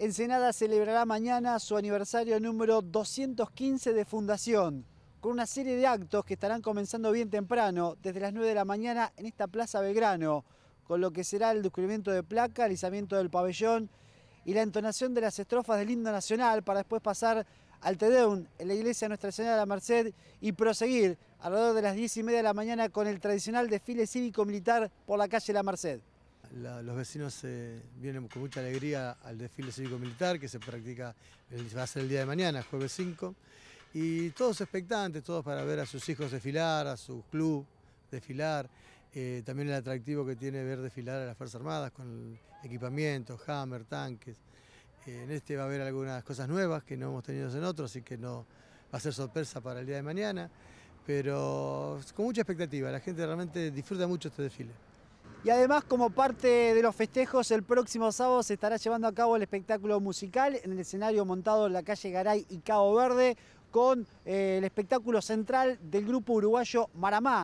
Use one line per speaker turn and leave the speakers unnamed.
Ensenada celebrará mañana su aniversario número 215 de fundación, con una serie de actos que estarán comenzando bien temprano, desde las 9 de la mañana en esta Plaza Belgrano, con lo que será el descubrimiento de placa, alisamiento del pabellón y la entonación de las estrofas del himno nacional para después pasar al Tedeum en la iglesia Nuestra Señora de la Merced y proseguir alrededor de las 10 y media de la mañana con el tradicional desfile cívico-militar por la calle La Merced
los vecinos eh, vienen con mucha alegría al desfile cívico-militar que se practica, va a ser el día de mañana, jueves 5, y todos expectantes, todos para ver a sus hijos desfilar, a su club desfilar, eh, también el atractivo que tiene ver desfilar a las Fuerzas Armadas con equipamiento, hammer, tanques. Eh, en este va a haber algunas cosas nuevas que no hemos tenido en otros, y que no va a ser sorpresa para el día de mañana, pero con mucha expectativa, la gente realmente disfruta mucho este desfile.
Y además, como parte de los festejos, el próximo sábado se estará llevando a cabo el espectáculo musical en el escenario montado en la calle Garay y Cabo Verde, con eh, el espectáculo central del grupo uruguayo Maramá.